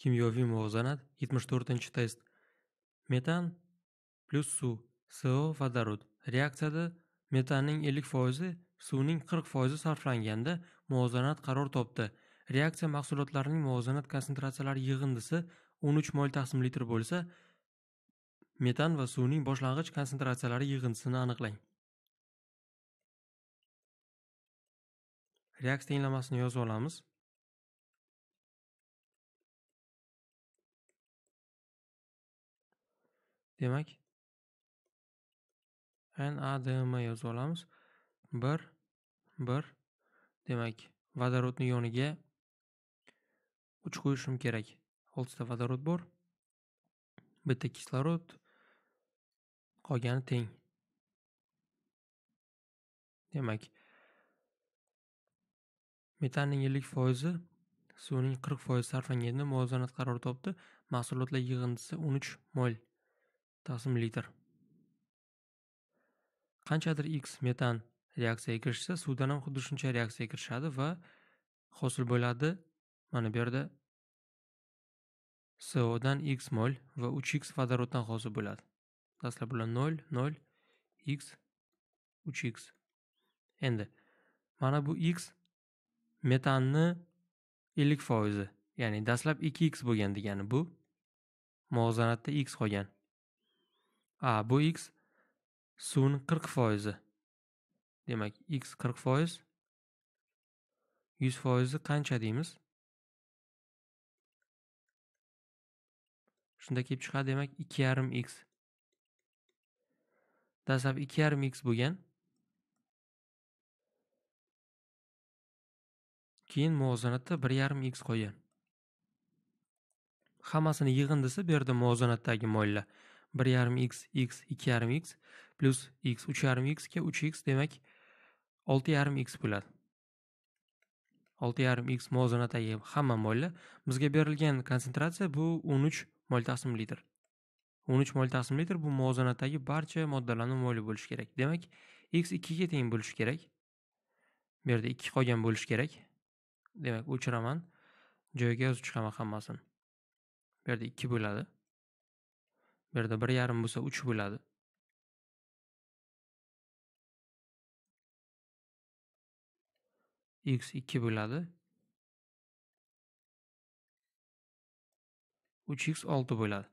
Kimyoviy muvozanat 74-test. Metan plus suv, SO vodorod reaksiyada metanning 50%, suvning 40% sarflanganda muvozanat qaror topdi. Reaksiya mahsulotlarining muvozanat konsentratsiyalari yig'indisi 13 mol taqsim litr bo'lsa, metan va suvning boshlang'ich konsentratsiyalari yig'indisini aniqlang. Reaksiya tenglamasini yozib olamiz. Demak, NADM yozib olamiz. 1 1 demak, vodorodni yoniga 3 qo'yishim kerak. 6 vodorod bor. Bitta kislorod, qolgani teng. Demak, metanning 50% suvning 40% sarflanganda muvozanat qaror topdi. Mahsulotlar yig'indisi 13 mol. taqsim litr qanchadir x metan reaksiyaga kirishsa suvdan ham xuddi shuncha reaksiyaga kirishadi va hosil bo'ladi mana bu yerda dan x mol va 3x vodoroddan hosil bo'ladi dastlab bular 0 0 x 3x endi mana bu x metanni 50 foizi ya'ni dastlab 2x bo'lgan degani bu muvozanatda x qolgan a bu x suvni qirq foizi demak x qirq foiz yuz foizi qancha deymiz shunda kelib chiqadi demak ikki yarim x dastlab ikki yarim x bo'lgan keyin muvozanatda bir yarim x qo'ygan hammasini yig'indisi bu yerda muvozanatdagi moyillar bir yarim x x ikki yarim x plyus x uch yarim xga uch x demak olti yarim x bo'ladi olti yarim x muvozanatdagi hamma mollar bizga berilgan konsentratsiya bu o'n uch mol taqsim litr o'n uch mol taqsim bu muvozanatdagi barcha moddalarni moli bo'lishi kerak demak x ikkiga teng bo'lishi kerak bu yerda ikki qolgan bo'lishi kerak demak o'chiraman joyiga yozib chiqaman hammasini bu yerda ikki bo'ladi bu yerda bir yarim bo'lsa uch bo'ladi x ikki bo'ladi uch x olti bo'ladi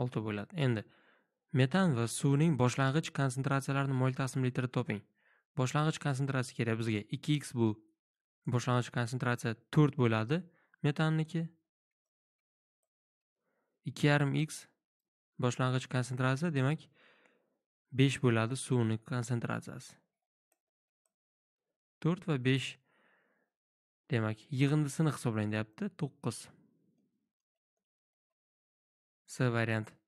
olti bo'ladi endi metan va suvning boshlang'ich konsentratsiyalarini mol taslim toping boshlang'ich konsentratsiya kerak bizga 2x bu boshlang'ich konsentratsiya 4 bo'ladi metanniki 2,5x boshlang'ich konsentratsiya demak 5 bo'ladi suvni konsentratsiyasi 4 va 5 demak yig'indisini hisoblang deyapti 9 c variant